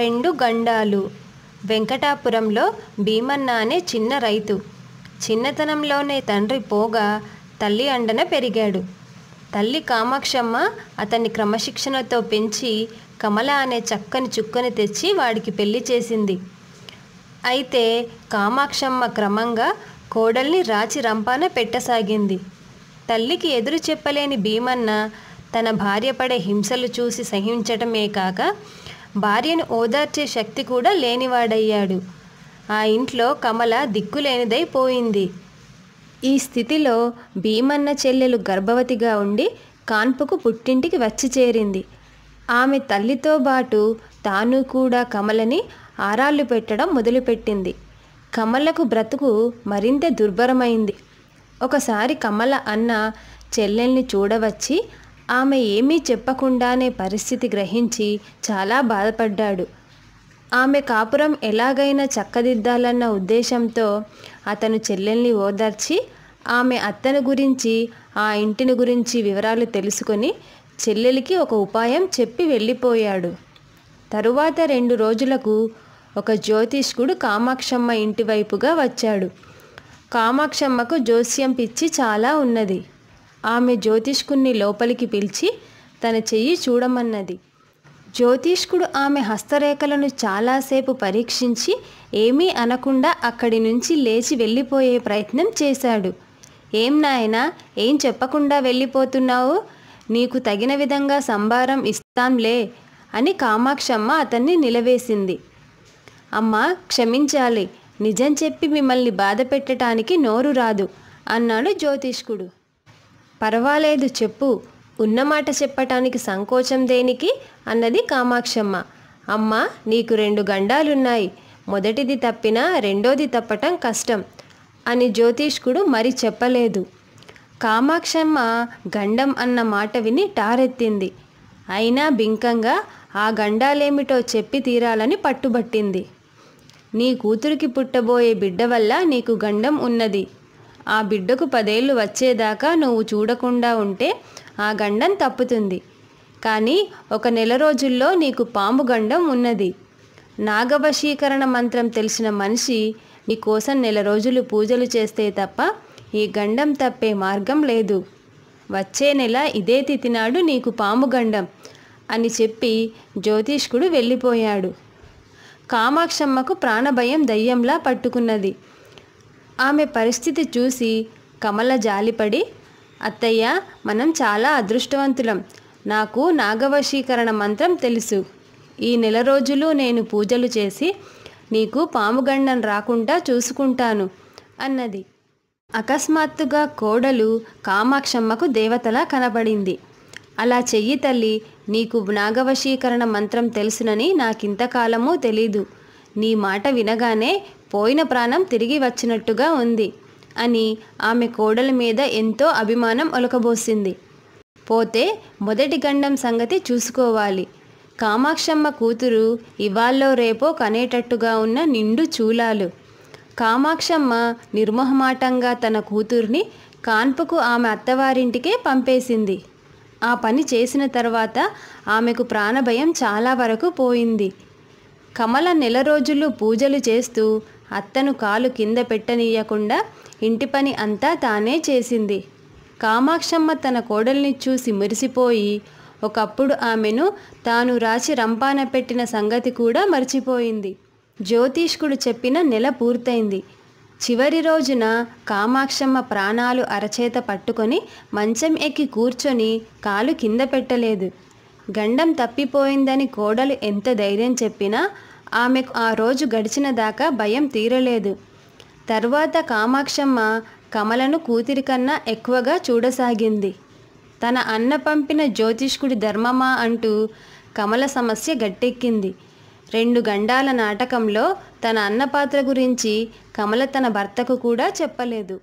రెండు గండాలు వెంకటాపురంలో భీమన్న అనే చిన్న రైతు చిన్నతనంలోనే తండ్రి పోగా తల్లి అండన పెరిగాడు తల్లి కామాక్షమ్మ అతన్ని క్రమశిక్షణతో పెంచి కమల అనే చక్కని చుక్కని తెచ్చి వాడికి పెళ్లి చేసింది అయితే కామాక్షమ్మ క్రమంగా కోడల్ని రాచి రంపాన పెట్టసాగింది తల్లికి ఎదురు చెప్పలేని భీమన్న తన భార్య పడే హింసలు చూసి సహించటమే కాక భార్యను ఓదార్చే శక్తి కూడా లేనివాడయ్యాడు ఆ ఇంట్లో కమల దిక్కులేనిదై పోయింది ఈ స్థితిలో భీమన్న చెల్లెలు గర్భవతిగా ఉండి కాన్పుకు పుట్టింటికి వచ్చి చేరింది ఆమె తల్లితో పాటు తాను కూడా కమలని ఆరాళ్ళు పెట్టడం మొదలుపెట్టింది కమలకు బ్రతుకు మరింత దుర్భరమైంది ఒకసారి కమల అన్న చెల్లెల్ని చూడవచ్చి ఆమె ఏమీ చెప్పకుండానే పరిస్థితి గ్రహించి చాలా బాధపడ్డాడు ఆమె కాపురం ఎలాగైనా చక్కదిద్దాలన్న ఉద్దేశంతో అతను చెల్లెల్ని ఓదార్చి ఆమె అత్తను గురించి ఆ ఇంటిని గురించి వివరాలు తెలుసుకొని చెల్లెలికి ఒక ఉపాయం చెప్పి వెళ్ళిపోయాడు తరువాత రెండు రోజులకు ఒక జ్యోతిష్కుడు కామాక్షమ్మ ఇంటివైపుగా వచ్చాడు కామాక్షమ్మకు జోస్యం పిచ్చి చాలా ఉన్నది ఆమె జ్యోతిష్కుణ్ణి లోపలికి పిలిచి తన చెయ్యి చూడమన్నది జ్యోతిష్కుడు ఆమె హస్తరేఖలను చాలాసేపు పరీక్షించి ఏమీ అనకుండా అక్కడి నుంచి లేచి వెళ్ళిపోయే ప్రయత్నం చేశాడు ఏం నాయనా ఏం చెప్పకుండా వెళ్ళిపోతున్నావు నీకు తగిన విధంగా సంభారం ఇస్తాంలే అని కామాక్షమ్మ అతన్ని నిలవేసింది అమ్మా క్షమించాలి నిజం చెప్పి మిమ్మల్ని బాధ పెట్టడానికి నోరు రాదు అన్నాడు జ్యోతిష్కుడు పర్వాలేదు చెప్పు ఉన్నమాట చెప్పటానికి సంకోచం దేనికి అన్నది కామాక్షమ్మ అమ్మ నీకు రెండు గండాలున్నాయి మొదటిది తప్పినా రెండోది తప్పటం కష్టం అని జ్యోతిష్కుడు మరి చెప్పలేదు కామాక్షమ్మ గండం అన్న మాట విని టారెత్తింది అయినా బింకంగా ఆ గండాలేమిటో చెప్పి తీరాలని పట్టుబట్టింది నీ కూతురికి పుట్టబోయే బిడ్డ వల్ల నీకు గండం ఉన్నది ఆ బిడ్డకు పదేళ్ళు వచ్చేదాకా నువ్వు చూడకుండా ఉంటే ఆ గండం తప్పుతుంది కానీ ఒక నెల రోజుల్లో నీకు పాము గండం ఉన్నది నాగవశీకరణ మంత్రం తెలిసిన మనిషి నీకోసం నెల రోజులు పూజలు చేస్తే తప్ప ఈ గండం తప్పే మార్గం లేదు వచ్చే నెల ఇదే తితినాడు నీకు పాము గండం అని చెప్పి జ్యోతిష్కుడు వెళ్ళిపోయాడు కామాక్షమ్మకు ప్రాణభయం దయ్యంలా పట్టుకున్నది ఆమె పరిస్థితి చూసి కమల జాలిపడి అత్తయ్య మనం చాలా అదృష్టవంతులం నాకు నాగవశీకరణ మంత్రం తెలుసు ఈ నెల రోజులు నేను పూజలు చేసి నీకు పాముగండం రాకుండా చూసుకుంటాను అన్నది అకస్మాత్తుగా కోడలు కామాక్షమ్మకు దేవతలా కనబడింది అలా చెయ్యి తల్లి నీకు నాగవశీకరణ మంత్రం తెలుసునని నాకింతకాలమూ తెలీదు నీ మాట వినగానే పోయిన ప్రాణం తిరిగి వచ్చినట్టుగా ఉంది అని ఆమె కోడల మీద ఎంతో అభిమానం ఒలకబోసింది పోతే మొదటి గండం సంగతి చూసుకోవాలి కామాక్షమ్మ కూతురు ఇవాళ్ళో రేపో కనేటట్టుగా ఉన్న నిండు చూలాలు కామాక్షమ్మ నిర్మోహమాటంగా తన కూతుర్ని కాన్పుకు ఆమె అత్తవారింటికే పంపేసింది ఆ పని చేసిన తర్వాత ఆమెకు ప్రాణభయం చాలా వరకు పోయింది కమల నెల రోజులు పూజలు చేస్తూ అత్తను కాలు కింద పెట్టనీయకుండా ఇంటి పని అంతా తానే చేసింది కామాక్షమ్మ తన కోడల్ని చూసి మురిసిపోయి ఒకప్పుడు ఆమెను తాను రాచి రంపాన పెట్టిన సంగతి కూడా మర్చిపోయింది జ్యోతిష్కుడు చెప్పిన నెల పూర్తయింది చివరి రోజున కామాక్షమ్మ ప్రాణాలు అరచేత పట్టుకొని మంచం ఎక్కి కూర్చొని కాలు కింద పెట్టలేదు గండం తప్పిపోయిందని కోడలు ఎంత ధైర్యం చెప్పినా ఆమెకు ఆ రోజు గడిచిన దాకా భయం తీరలేదు తర్వాత కామాక్షమ్మ కమలను కూతురి కన్నా ఎక్కువగా చూడసాగింది తన అన్న పంపిన జ్యోతిష్కుడి ధర్మమా అంటూ కమల సమస్య గట్టెక్కింది రెండు గండాల నాటకంలో తన అన్న పాత్ర గురించి కమల తన భర్తకు కూడా చెప్పలేదు